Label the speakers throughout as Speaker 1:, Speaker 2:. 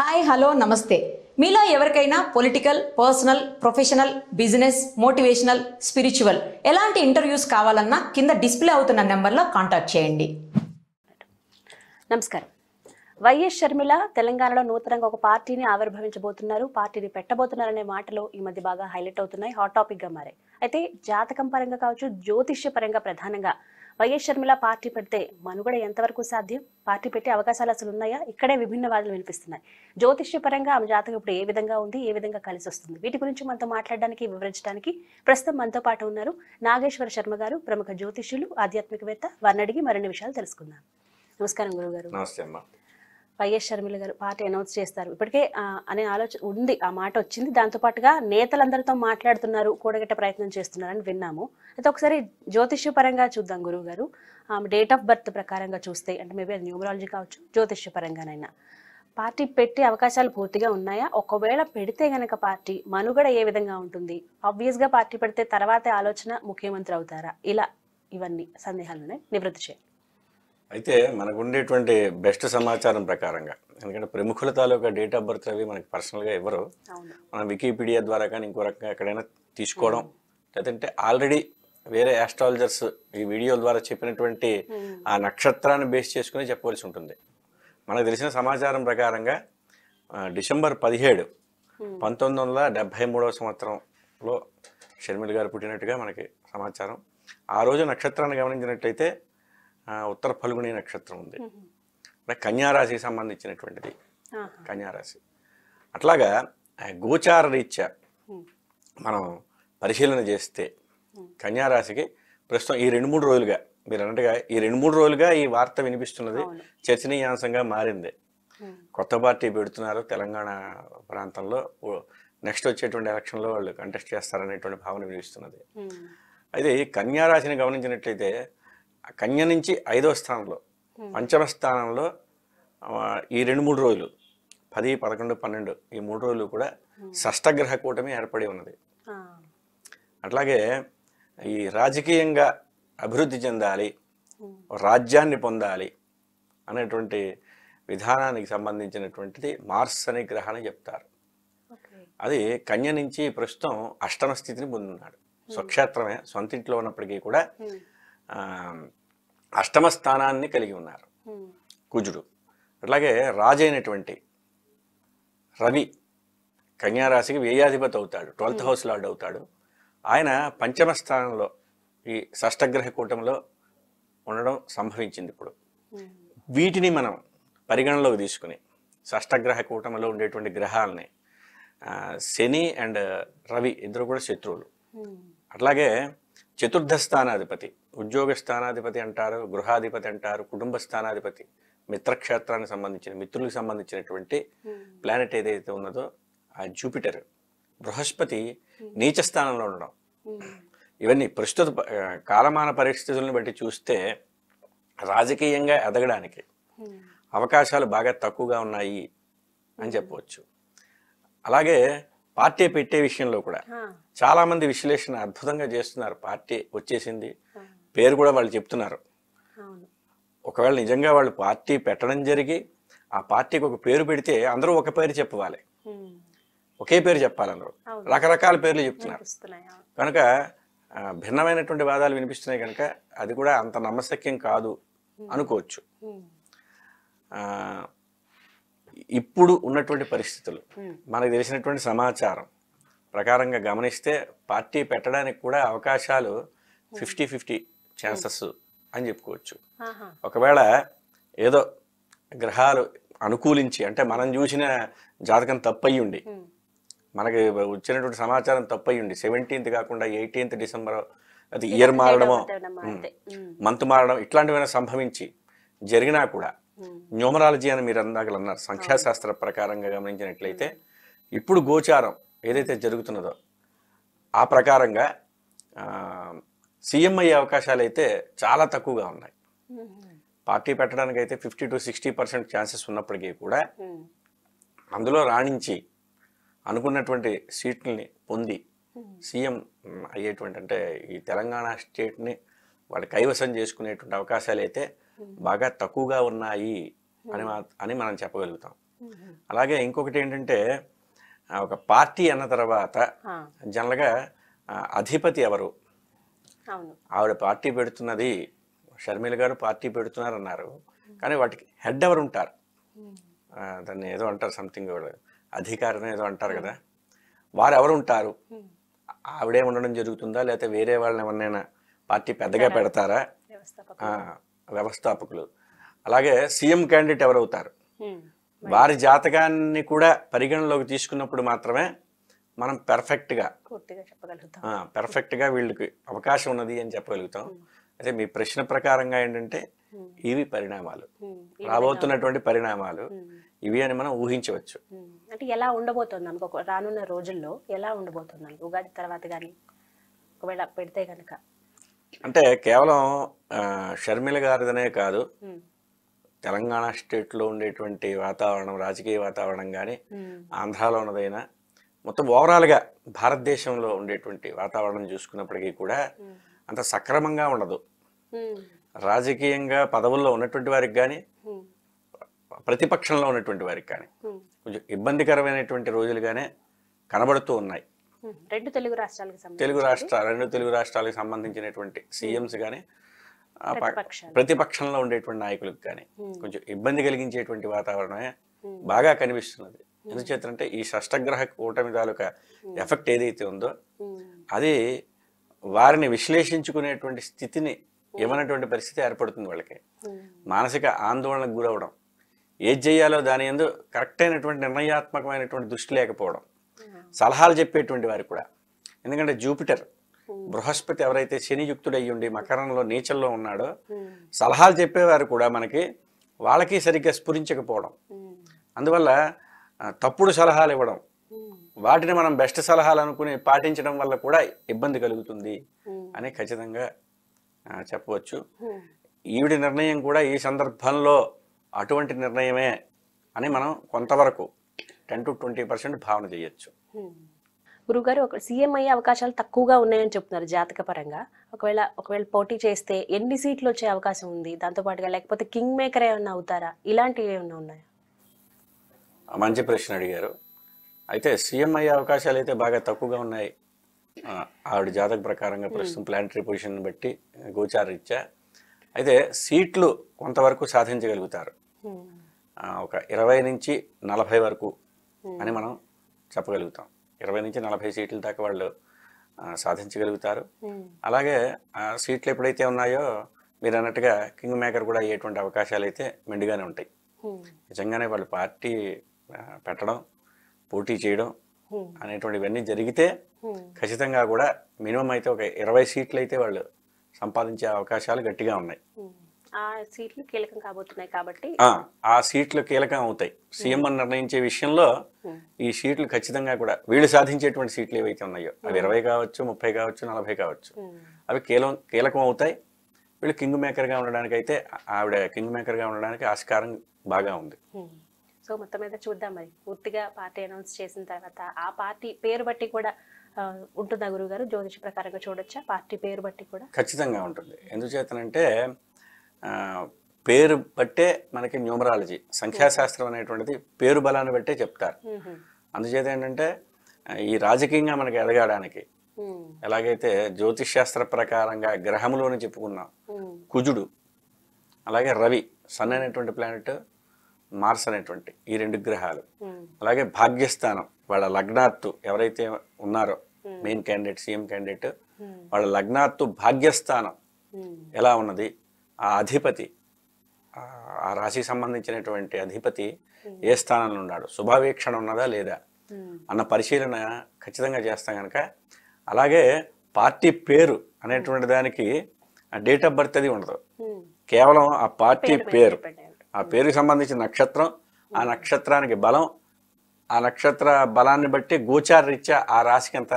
Speaker 1: Hi hello నమస్తే మీలో ఎవరికైనా political personal professional business motivational spiritual ఎలాంటి ఇంటర్వ్యూస్ కావాలన్నా కింద డిస్ప్లే అవుతున్న నెంబర్లో కాంటాక్ట్ చేయండి నమస్కారం వైఎస్ షర్మిల తెలంగాణలో నూతనంగా ఒక పార్టీని ఆవిర్భవించబోతున్నారు పార్టీని పెట్టబోతున్నారనే మాటలు ఈ మధ్య బాగా హైలైట్ అవుతున్నాయి హాట్ టాపిక్గా మారాయి అయితే జాతకం పరంగా కావచ్చు జ్యోతిష్య పరంగా ప్రధానంగా వైఎస్ షర్మిల పార్టీ పెడితే మనుగడ ఎంతవరకు సాధ్యం పార్టీ పెట్టే అవకాశాలు అసలు ఉన్నాయా ఇక్కడే విభిన్న వాదనలు వినిపిస్తున్నాయి జ్యోతిష్యపరంగా ఆమె జాతకం ఇప్పుడు ఏ విధంగా ఉంది ఏ విధంగా కలిసి వస్తుంది వీటి గురించి మనతో మాట్లాడడానికి వివరించడానికి ప్రస్తుతం మనతో పాటు ఉన్నారు నాగేశ్వర శర్మ గారు ప్రముఖ జ్యోతిష్యులు ఆధ్యాత్మికవేత్త వారిని అడిగి మరిన్ని విషయాలు తెలుసుకుందాం నమస్కారం గురువు నమస్తే అమ్మా వైఎస్ షర్మిల గారు పార్టీ అనౌన్స్ చేస్తారు ఇప్పటికే అనే ఆలోచన ఉంది ఆ మాట వచ్చింది దాంతోపాటుగా నేతలందరితో మాట్లాడుతున్నారు కూడగట్టే ప్రయత్నం చేస్తున్నారని విన్నాము అయితే ఒకసారి జ్యోతిష్య పరంగా చూద్దాం గురువు గారు డేట్ ఆఫ్ బర్త్ ప్రకారంగా చూస్తే అంటే మేబీ అది న్యూమరాలజీ కావచ్చు జ్యోతిష్య పరంగానైనా పార్టీ పెట్టే అవకాశాలు పూర్తిగా ఉన్నాయా ఒకవేళ పెడితే గనక పార్టీ మనుగడ ఏ విధంగా ఉంటుంది ఆబ్వియస్గా పార్టీ పెడితే తర్వాతే ఆలోచన ముఖ్యమంత్రి అవుతారా ఇలా ఇవన్నీ సందేహాలను నివృత్తి చేయండి
Speaker 2: అయితే మనకు ఉండేటువంటి బెస్ట్ సమాచారం ప్రకారంగా ఎందుకంటే ప్రముఖుల తాలూకా డేట్ ఆఫ్ బర్త్ అవి మనకి పర్సనల్గా ఇవ్వరు మనం వికీపీడియా ద్వారా కానీ ఇంకో రకంగా ఎక్కడైనా తీసుకోవడం లేదంటే ఆల్రెడీ వేరే ఆస్ట్రాలజర్స్ ఈ వీడియోల ద్వారా చెప్పినటువంటి ఆ నక్షత్రాన్ని బేస్ చేసుకుని చెప్పవలసి ఉంటుంది మనకు తెలిసిన సమాచారం ప్రకారంగా డిసెంబర్ పదిహేడు పంతొమ్మిది వందల డెబ్భై మూడవ సంవత్సరంలో షర్మిల్ గారు పుట్టినట్టుగా మనకి సమాచారం ఆ రోజు నక్షత్రాన్ని గమనించినట్లయితే ఉత్తర ఫల్గుణి నక్షత్రం ఉంది కన్యారాశికి సంబంధించినటువంటిది కన్యారాశి అట్లాగా గోచార రీత్యా మనం పరిశీలన చేస్తే కన్యారాశికి ప్రస్తుతం ఈ రెండు మూడు రోజులుగా మీరు అన్నట్టుగా ఈ రెండు మూడు రోజులుగా ఈ వార్త వినిపిస్తున్నది చర్చనీయాంశంగా మారింది కొత్త పార్టీ పెడుతున్నారు తెలంగాణ ప్రాంతంలో నెక్స్ట్ వచ్చేటువంటి ఎలక్షన్లో వాళ్ళు కంటెస్ట్ చేస్తారనేటువంటి భావన వినిపిస్తున్నది అయితే కన్యారాశిని గమనించినట్లయితే కన్య నుంచి ఐదో స్థానంలో పంచమ స్థానంలో ఈ రెండు మూడు రోజులు పది పదకొండు పన్నెండు ఈ మూడు రోజులు కూడా షష్టగ్రహ కూటమి ఏర్పడి ఉన్నది అట్లాగే ఈ రాజకీయంగా అభివృద్ధి చెందాలి రాజ్యాన్ని పొందాలి అనేటువంటి విధానానికి సంబంధించినటువంటిది మార్స్ అనే గ్రహాన్ని చెప్తారు అది కన్య నుంచి ప్రస్తుతం అష్టమ స్థితిని పొందున్నాడు స్వక్షేత్రమే సొంతింట్లో ఉన్నప్పటికీ కూడా అష్టమ స్థానాన్ని కలిగి ఉన్నారు కుజుడు అట్లాగే రాజైనటువంటి రవి కన్యారాశికి వ్యయాధిపతి అవుతాడు ట్వెల్త్ హౌస్ లార్డ్ అవుతాడు ఆయన పంచమ స్థానంలో ఈ షష్టగ్రహ కూటంలో ఉండడం సంభవించింది ఇప్పుడు వీటిని మనం పరిగణలోకి తీసుకుని షష్టగ్రహ కూటమిలో ఉండేటువంటి గ్రహాలని శని అండ్ రవి ఇద్దరు కూడా శత్రువులు అట్లాగే చతుర్థ స్థానాధిపతి ఉద్యోగ స్థానాధిపతి అంటారు గృహాధిపతి అంటారు కుటుంబ స్థానాధిపతి మిత్రక్షేత్రానికి సంబంధించిన మిత్రులకు సంబంధించినటువంటి ప్లానెట్ hmm. ఏదైతే ఉన్నదో ఆ జూపిటర్ బృహస్పతి hmm. నీచ స్థానంలో ఉండడం hmm. ఇవన్నీ ప్రస్తుత కాలమాన పరిస్థితులను బట్టి చూస్తే రాజకీయంగా ఎదగడానికి అవకాశాలు బాగా తక్కువగా ఉన్నాయి అని చెప్పవచ్చు అలాగే పార్టీ పెట్టే విషయంలో కూడా చాలామంది విశ్లేషణ అద్భుతంగా చేస్తున్నారు పార్టీ వచ్చేసింది పేరు కూడా వాళ్ళు చెప్తున్నారు ఒకవేళ నిజంగా వాళ్ళు పార్టీ పెట్టడం జరిగి ఆ పార్టీకి ఒక పేరు పెడితే అందరూ ఒక పేరు చెప్పవాలి ఒకే పేరు చెప్పాలి అందరూ రకరకాల పేర్లు చెప్తున్నారు కనుక భిన్నమైనటువంటి వాదాలు వినిపిస్తున్నాయి కనుక అది కూడా అంత నమ్మశక్యం కాదు అనుకోవచ్చు ఇప్పుడు ఉన్నటువంటి పరిస్థితులు మనకు తెలిసినటువంటి సమాచారం ప్రకారంగా గమనిస్తే పార్టీ పెట్టడానికి కూడా అవకాశాలు ఫిఫ్టీ ఫిఫ్టీ ఛాన్సెస్ అని చెప్పుకోవచ్చు ఒకవేళ ఏదో గ్రహాలు అనుకూలించి అంటే మనం చూసిన జాతకం తప్పయ్యుండి మనకి వచ్చినటువంటి సమాచారం తప్పయ్యుండి సెవెంటీన్త్ కాకుండా ఎయిటీన్త్ డిసెంబర్ అది ఇయర్ మారడమో మంత్ మారడం ఇట్లాంటివైనా సంభవించి జరిగినా కూడా న్యూమరాలజీ అని మీరు అందాకలు అన్నారు సంఖ్యాశాస్త్ర ప్రకారంగా గమనించినట్లయితే ఇప్పుడు గోచారం ఏదైతే జరుగుతున్నదో ఆ ప్రకారంగా సీఎం అయ్యే అవకాశాలు అయితే చాలా తక్కువగా ఉన్నాయి పార్టీ పెట్టడానికి అయితే fifty to sixty percent chances ఉన్నప్పటికీ కూడా అందులో రాణించి అనుకున్నటువంటి సీట్లని పొంది సీఎం అయ్యేటువంటి అంటే ఈ తెలంగాణ స్టేట్ని వాళ్ళు కైవసం చేసుకునేటువంటి అవకాశాలు అయితే బాగా తక్కువగా ఉన్నాయి అని అని మనం చెప్పగలుగుతాం అలాగే ఇంకొకటి ఏంటంటే ఒక పార్టీ అన్న తర్వాత జనరల్గా అధిపతి ఎవరు ఆవిడ పార్టీ పెడుతున్నది షర్మిల గారు పార్టీ పెడుతున్నారు అన్నారు కానీ వాటికి హెడ్ ఎవరు ఉంటారు దాన్ని ఏదో అంటారు సంథింగ్ అధికారం ఏదో అంటారు కదా వారు ఎవరు ఉంటారు ఆవిడే ఉండడం జరుగుతుందా లేకపోతే వేరే వాళ్ళని ఎవరినైనా పార్టీ పెద్దగా పెడతారా వ్యవస్థాపకులు అలాగే సీఎం క్యాండిడేట్ ఎవరవుతారు వారి జాతకాన్ని కూడా పరిగణలోకి తీసుకున్నప్పుడు మాత్రమే మనం పెర్ఫెక్ట్గా పెర్ఫెక్ట్గా వీళ్ళకి అవకాశం ఉన్నది అని చెప్పగలుగుతాం అయితే మీ ప్రశ్న ప్రకారంగా ఏంటంటే ఇవి పరిణామాలు
Speaker 3: రాబోతున్నటువంటి
Speaker 2: పరిణామాలు ఇవి అని మనం ఊహించవచ్చు
Speaker 1: అంటే ఎలా ఉండబోతుంది అనుకో రానున్న రోజుల్లో ఎలా ఉండబోతుంది ఉగాది తర్వాత కానీ ఒకవేళ పెడితే కనుక
Speaker 2: అంటే కేవలం షర్మిల గారిదనే కాదు తెలంగాణ స్టేట్లో ఉండేటువంటి వాతావరణం రాజకీయ వాతావరణం కానీ ఆంధ్రాలో ఉన్నదైనా మొత్తం ఓవరాల్గా భారతదేశంలో ఉండేటువంటి వాతావరణం చూసుకున్నప్పటికీ కూడా అంత సక్రమంగా ఉండదు రాజకీయంగా పదవుల్లో ఉన్నటువంటి వారికి కానీ ప్రతిపక్షంలో ఉన్నటువంటి వారికి కానీ కొంచెం ఇబ్బందికరమైనటువంటి రోజులుగానే కనబడుతూ ఉన్నాయి
Speaker 1: రెండు తెలుగు రాష్ట్రాలకు తెలుగు రాష్ట్ర
Speaker 2: రెండు తెలుగు రాష్ట్రాలకు సంబంధించినటువంటి సీఎంస్ కానీ ప్రతిపక్షంలో ఉండేటువంటి నాయకులకు కానీ కొంచెం ఇబ్బంది కలిగించేటువంటి వాతావరణమే బాగా కనిపిస్తున్నది ఎందుచేతంటే ఈ షష్టగ్రహ కూటమి తాలూకా ఎఫెక్ట్ ఏదైతే ఉందో అది వారిని విశ్లేషించుకునేటువంటి స్థితిని ఇవ్వనటువంటి పరిస్థితి ఏర్పడుతుంది వాళ్ళకి మానసిక ఆందోళనకు గురవడం ఏది చేయాలో దాని ఎందు కరెక్ట్ అయినటువంటి నిర్ణయాత్మకమైనటువంటి దృష్టి లేకపోవడం సలహాలు చెప్పేటువంటి వారు కూడా ఎందుకంటే జూపిటర్ బృహస్పతి ఎవరైతే శనియుక్తుడయ్యి ఉండి మకరంలో నీచల్లో ఉన్నాడో సలహాలు చెప్పేవారు కూడా మనకి వాళ్ళకి సరిగ్గా స్ఫురించకపోవడం అందువల్ల తప్పుడు సలహాలు ఇవ్వడం వాటిని మనం బెస్ట్ సలహాలు అనుకుని పాటించడం వల్ల కూడా ఇబ్బంది కలుగుతుంది అని ఖచ్చితంగా చెప్పవచ్చు ఈవిడి నిర్ణయం కూడా ఈ సందర్భంలో అటువంటి నిర్ణయమే అని మనం కొంతవరకు టెన్ టు ట్వంటీ పర్సెంట్ భావన చేయొచ్చు
Speaker 1: గురుగారు ఒక సీఎం అయ్యే అవకాశాలు తక్కువగా ఉన్నాయని చెప్తున్నారు జాతక పరంగా ఒకవేళ ఒకవేళ పోటీ చేస్తే ఎన్ని సీట్లు వచ్చే అవకాశం ఉంది దాంతోపాటుగా లేకపోతే కింగ్ మేకర్ ఏమన్నా అవుతారా ఇలాంటివి ఏమన్నా ఉన్నాయా
Speaker 2: మంచి ప్రశ్న అడిగారు అయితే సీఎం అయ్యే అవకాశాలు అయితే బాగా తక్కువగా ఉన్నాయి ఆవిడ జాతక ప్రకారంగా hmm. ప్రస్తుతం ప్లానిటరీ పొజిషన్ బట్టి గోచారరీత్యా అయితే సీట్లు కొంతవరకు సాధించగలుగుతారు hmm. ఒక ఇరవై నుంచి నలభై వరకు hmm. అని మనం చెప్పగలుగుతాం ఇరవై నుంచి నలభై సీట్ల దాకా వాళ్ళు సాధించగలుగుతారు అలాగే సీట్లు ఎప్పుడైతే ఉన్నాయో మీరు అన్నట్టుగా కింగ్ మేకర్ కూడా అయ్యేటువంటి అవకాశాలు అయితే మెండుగానే ఉంటాయి నిజంగానే వాళ్ళు పార్టీ పెట్టడం పోటీ చేయడం అనేటువంటివన్నీ జరిగితే ఖచ్చితంగా కూడా మినిమం అయితే ఒక ఇరవై సీట్లు అయితే వాళ్ళు సంపాదించే అవకాశాలు గట్టిగా ఉన్నాయి
Speaker 3: ఆ
Speaker 1: సీట్లు కీలకం
Speaker 2: ఆ సీట్లు కీలకం అవుతాయి సీఎం నిర్ణయించే విషయంలో ఈ సీట్లు ఖచ్చితంగా కూడా వీళ్ళు సాధించేటువంటి సీట్లు ఏవైతే ఉన్నాయో అవి ఇరవై కావచ్చు ముప్పై కావచ్చు నలభై కావచ్చు అవి కీలం కీలకం అవుతాయి వీళ్ళు కింగ్ మేకర్గా ఉండడానికి అయితే ఆవిడ కింగ్ మేకర్గా ఉండడానికి ఆస్కారం బాగా ఉంది
Speaker 1: సో మొత్తం మీద చూద్దాం మరి పూర్తిగా పార్టీ అనౌన్స్ చేసిన తర్వాత ఆ పార్టీ పేరు బట్టి కూడా ఉంటుందా గురుగారు జ్యోతిష ప్రకారంగా చూడొచ్చా పార్టీ పేరు బట్టి కూడా ఖచ్చితంగా ఉంటుంది
Speaker 2: ఎందుచేతనంటే పేరు బట్టే మనకి న్యూమరాలజీ సంఖ్యాశాస్త్రం అనేటువంటిది పేరు బలాన్ని బట్టే చెప్తారు అందుచేత ఏంటంటే ఈ రాజకీయంగా మనకి ఎదగడానికి ఎలాగైతే జ్యోతిష్ శాస్త్ర ప్రకారంగా అని చెప్పుకున్నాం కుజుడు అలాగే రవి సన్ అనేటువంటి ప్లానెట్ మార్స్ అనేటువంటి ఈ రెండు గ్రహాలు అలాగే భాగ్యస్థానం వాళ్ళ లగ్నాత్తు ఎవరైతే ఉన్నారో మెయిన్ క్యాండిడేట్ సీఎం క్యాండిడేట్ వాళ్ళ లగ్నాత్తు భాగ్యస్థానం ఎలా ఉన్నది ఆ అధిపతి ఆ రాశి సంబంధించినటువంటి అధిపతి ఏ స్థానంలో ఉన్నాడు శుభావీక్షణ ఉన్నదా లేదా అన్న పరిశీలన ఖచ్చితంగా చేస్తాం కనుక అలాగే పార్టీ పేరు అనేటువంటి దానికి డేట్ ఆఫ్ బర్త్ అది ఉండదు కేవలం ఆ పార్టీ పేరు ఆ పేరుకి సంబంధించిన నక్షత్రం ఆ నక్షత్రానికి బలం ఆ నక్షత్ర బలాన్ని బట్టి గోచార రీత్యా ఆ రాశికి ఎంత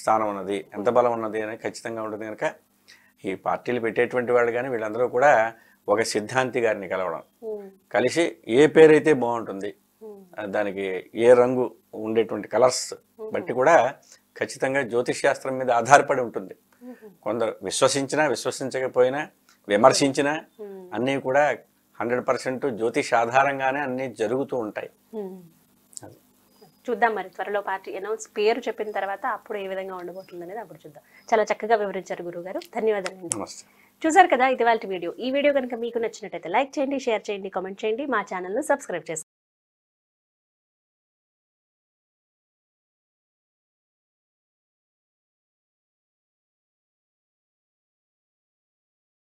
Speaker 2: స్థానం ఉన్నది ఎంత బలం ఉన్నది అనేది ఖచ్చితంగా ఉంటుంది కనుక ఈ పార్టీలు పెట్టేటువంటి వాళ్ళు కానీ వీళ్ళందరూ కూడా ఒక సిద్ధాంతి గారిని కలవడం కలిసి ఏ పేరైతే బాగుంటుంది దానికి ఏ రంగు ఉండేటువంటి కలర్స్ బట్టి కూడా ఖచ్చితంగా జ్యోతిష్ శాస్త్రం మీద ఆధారపడి ఉంటుంది కొందరు విశ్వసించినా విశ్వసించకపోయినా విమర్శించినా అన్నీ కూడా హండ్రెడ్ పర్సెంట్ జ్యోతిష్ ఆధారంగానే అన్ని జరుగుతూ ఉంటాయి
Speaker 1: చూద్దాం మరి త్వరలో పార్టీ అనౌన్స్ పేరు చెప్పిన తర్వాత అప్పుడు ఏ విధంగా ఉండబోతుంది అనేది అప్పుడు చూద్దాం చాలా చక్కగా వివరించారు గారు ధన్యవాదాలు చూసారు కదా వాళ్ళ వీడియో ఈ వీడియో కనుక మీకు నచ్చినట్లయితే లైక్ చేయండి షేర్ చేయండి కామెంట్ చేయండి మా ఛానల్ను సబ్స్క్రైబ్ చేసుకోండి